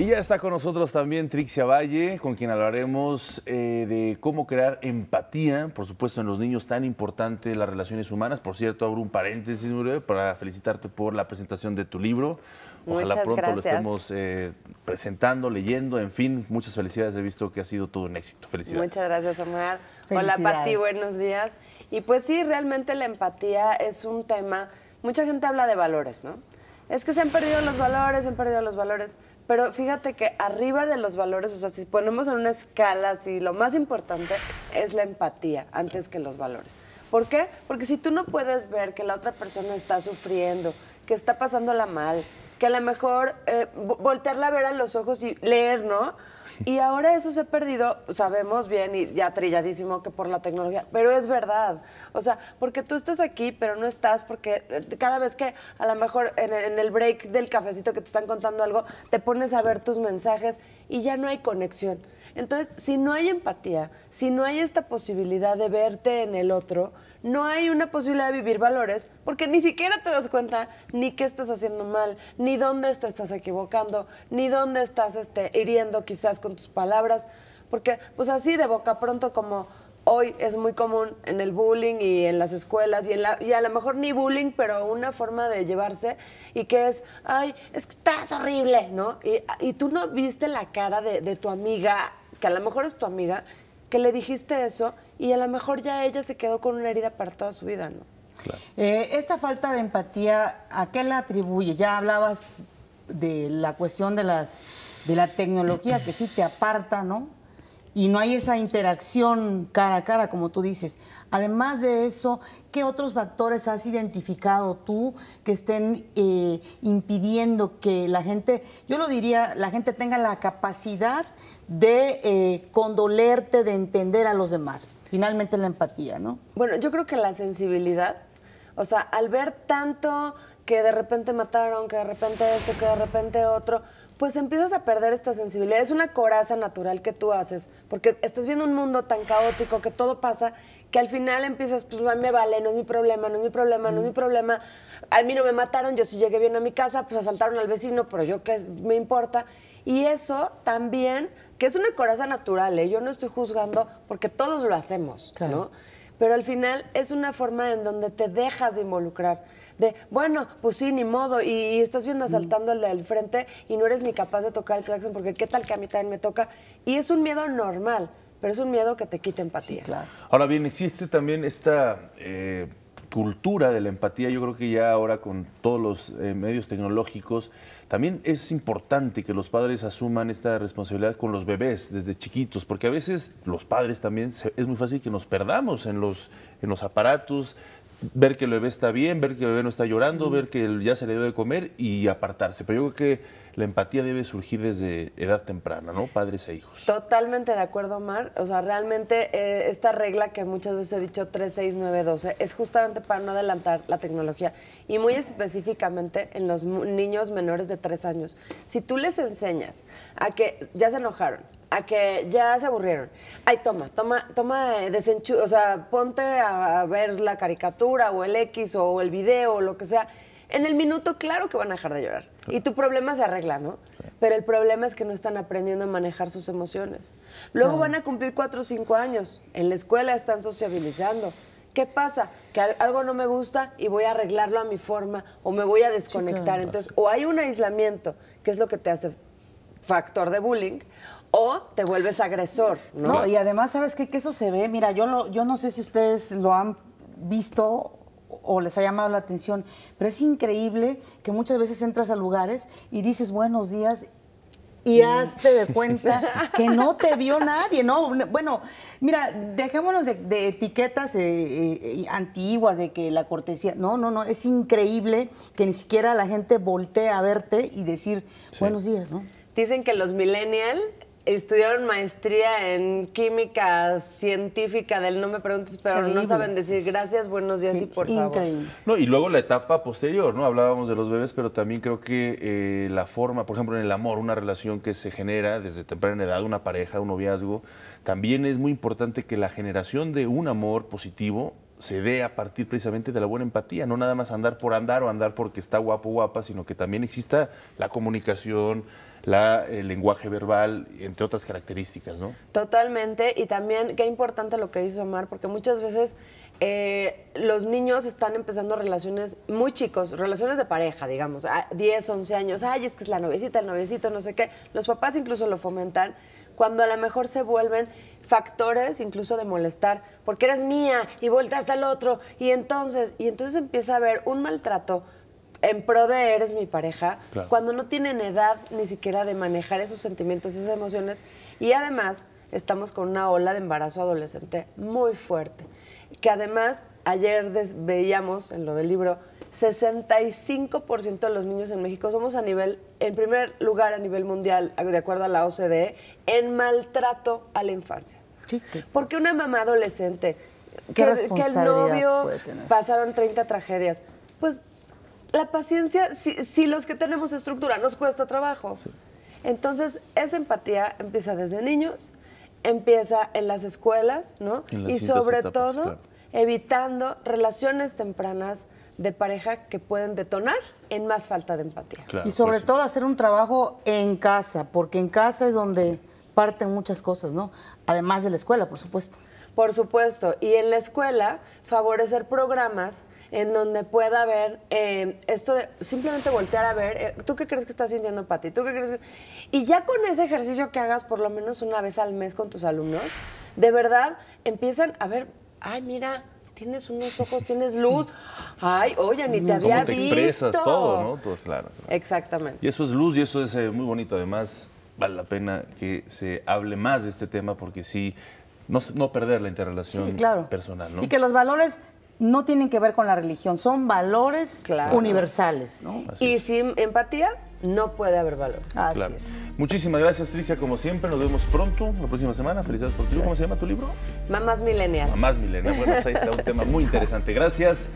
Y ya está con nosotros también Trixia Valle, con quien hablaremos eh, de cómo crear empatía, por supuesto, en los niños, tan importante las relaciones humanas. Por cierto, abro un paréntesis para felicitarte por la presentación de tu libro. Ojalá pronto lo estemos eh, presentando, leyendo, en fin, muchas felicidades. He visto que ha sido todo un éxito. Felicidades. Muchas gracias, Omar. Hola, Pati, buenos días. Y pues sí, realmente la empatía es un tema. Mucha gente habla de valores, ¿no? Es que se han perdido los valores, se han perdido los valores pero fíjate que arriba de los valores, o sea, si ponemos en una escala, si lo más importante es la empatía antes que los valores. ¿Por qué? Porque si tú no puedes ver que la otra persona está sufriendo, que está pasándola mal, que a lo mejor eh, voltearla a ver a los ojos y leer, ¿no? Y ahora eso se ha perdido, sabemos bien y ya trilladísimo que por la tecnología, pero es verdad. O sea, porque tú estás aquí, pero no estás, porque eh, cada vez que a lo mejor en el, break del cafecito que te están contando algo, te pones a ver tus mensajes y ya no hay conexión. Entonces, si no hay empatía, si no hay esta posibilidad de verte en el otro, no hay una posibilidad de vivir valores porque ni siquiera te das cuenta ni qué estás haciendo mal, ni dónde te estás equivocando, ni dónde estás este, hiriendo quizás con tus palabras, porque pues así de boca pronto como hoy es muy común en el bullying y en las escuelas y, a lo mejor ni bullying, pero una forma de llevarse y que es, ay, es que estás horrible, ¿no? Y, tú no viste la cara de, de tu amiga, que a lo mejor es tu amiga, que le dijiste eso y a lo mejor ya ella se quedó con una herida para toda su vida, ¿no? Eh, esta falta de empatía, ¿a qué la atribuye? Ya hablabas de la cuestión de las de la tecnología que sí te aparta, ¿no? Y no hay esa interacción cara a cara, como tú dices. Además de eso, ¿qué otros factores has identificado tú que estén eh, impidiendo que la gente, yo lo diría, la gente tenga la capacidad de eh, condolerte, de entender a los demás? finalmente la empatía, ¿no? Bueno, yo creo que la sensibilidad, o sea, al ver tanto que de repente mataron, que de repente esto, que de repente otro, pues empiezas a perder esta sensibilidad. Es una coraza natural que tú haces, porque estás viendo un mundo tan caótico que todo pasa, que al final empiezas, pues me vale, no es mi problema, no es mi problema, no es mi mm. problema. A mí no me mataron, yo sí llegué bien a mi casa, pues asaltaron al vecino, pero yo qué me importa. Y eso también, que es una coraza natural, ¿eh? yo no estoy juzgando porque todos lo hacemos, ¿no? Pero al final es una forma en donde te dejas de involucrar. De, bueno, pues sí, ni modo, y, estás viendo mm. asaltando al del frente y no eres ni capaz de tocar el claxon porque qué tal que a mí también me toca. Y es un miedo normal, pero es un miedo que te quita empatía. claro. Ahora bien, existe también esta... Eh, cultura de la empatía, yo creo que ya ahora con todos los eh, medios tecnológicos, también es importante que los padres asuman esta responsabilidad con los bebés desde chiquitos, porque a veces los padres también es muy fácil que nos perdamos en los, en los aparatos, ver que el bebé está bien, ver que el bebé no está llorando, ver que ya se le dio de comer y apartarse. Pero yo creo que la empatía debe surgir desde edad temprana, ¿no? Padres e hijos. Totalmente de acuerdo, Omar. O sea, realmente eh, esta regla que muchas veces he dicho 3, 6, 9, 12 es justamente para no adelantar la tecnología y muy específicamente en los niños menores de 3 años. Si tú les enseñas a que ya se enojaron, a que ya se aburrieron. Ay, toma, toma, toma, eh, desenchu o sea, ponte a, a, ver la caricatura o el X o el video o lo que sea en el minuto claro que van a dejar de llorar. Y tu problema se arregla, ¿no? Pero el problema es que no están aprendiendo a manejar sus emociones. Luego van a cumplir cuatro o cinco años. En la escuela están sociabilizando. ¿Qué pasa? Que algo no me gusta y voy a arreglarlo a mi forma o me voy a desconectar. Entonces, o hay un aislamiento, que es lo que te hace factor de bullying, o te vuelves agresor. No, no y además, ¿sabes qué? Que eso se ve. Mira, yo, yo no sé si ustedes lo han visto o les ha llamado la atención, pero es increíble que muchas veces entras a lugares y dices buenos días y hazte de cuenta que no te vio nadie, ¿no? Bueno, mira, dejémonos de, etiquetas eh, eh, eh, antiguas de que la cortesía. No, no, no, es increíble que ni siquiera la gente voltee a verte y decir buenos días, ¿no? Dicen que los millennials estudiaron maestría en química científica del no me preguntes, pero no saben decir gracias, buenos días y por favor. No, y luego la etapa posterior, ¿no? Hablábamos de los bebés, pero también creo que eh, la forma, por ejemplo, en el amor, una relación que se genera desde temprana edad, una pareja, un noviazgo, también es muy importante que la generación de un amor positivo se dé a partir precisamente de la buena empatía, no nada más andar por andar o andar porque está guapo guapa, sino que también exista la comunicación, el lenguaje verbal, entre otras características, ¿no? Totalmente, y también qué importante lo que dice Omar, porque muchas veces eh, los niños están empezando relaciones muy chicos, relaciones de pareja, digamos, a 10, 11 años, ay, es que es la noviecita, el noviecito, no sé qué, los papás incluso lo fomentan, cuando a lo mejor se vuelven factores incluso de molestar, porque eres mía y vueltas al otro, y entonces, y entonces empieza a haber un maltrato en pro de eres mi pareja, cuando no tienen edad ni siquiera de manejar esos sentimientos esas emociones, y además estamos con una ola de embarazo adolescente muy fuerte, que además ayer veíamos en lo del libro, 65% de los niños en México somos a nivel, en primer lugar a nivel mundial, de acuerdo a la OCDE, en maltrato a la infancia. Porque una mamá adolescente, que, el novio pasaron 30 tragedias, pues la paciencia, si, los que tenemos estructura nos cuesta trabajo. Entonces, esa empatía empieza desde niños, empieza en las escuelas, ¿no? y sobre todo evitando relaciones tempranas de pareja que pueden detonar en más falta de empatía. y sobre pues todo hacer un trabajo en casa, porque en casa es donde parten muchas cosas, ¿no? Además de la escuela, por supuesto. Por supuesto, y en la escuela favorecer programas en donde pueda haber eh, esto de simplemente voltear a ver, eh, ¿tú qué crees que estás sintiendo, Pati? ¿Tú qué crees que... Y ya con ese ejercicio que hagas por lo menos una vez al mes con tus alumnos, de verdad empiezan a ver, ay, mira, tienes unos ojos, tienes luz. Ay, oye, ni te había te expresas todo, ¿no? Pues, claro. Exactamente. Y eso es luz y eso es eh, muy bonito. Además, vale la pena que se hable más de este tema porque sí, no, perder la interrelación personal, ¿no? Y que los valores no tienen que ver con la religión, son valores universales, ¿no? y sin empatía no puede haber valor. Así es. Muchísimas gracias, Tricia, como siempre. Nos vemos pronto, la próxima semana. Felicidades por tu libro. ¿Cómo se llama tu libro? Mamás Milenial. Mamás Milenial. Bueno, pues ahí está un tema muy interesante. Gracias.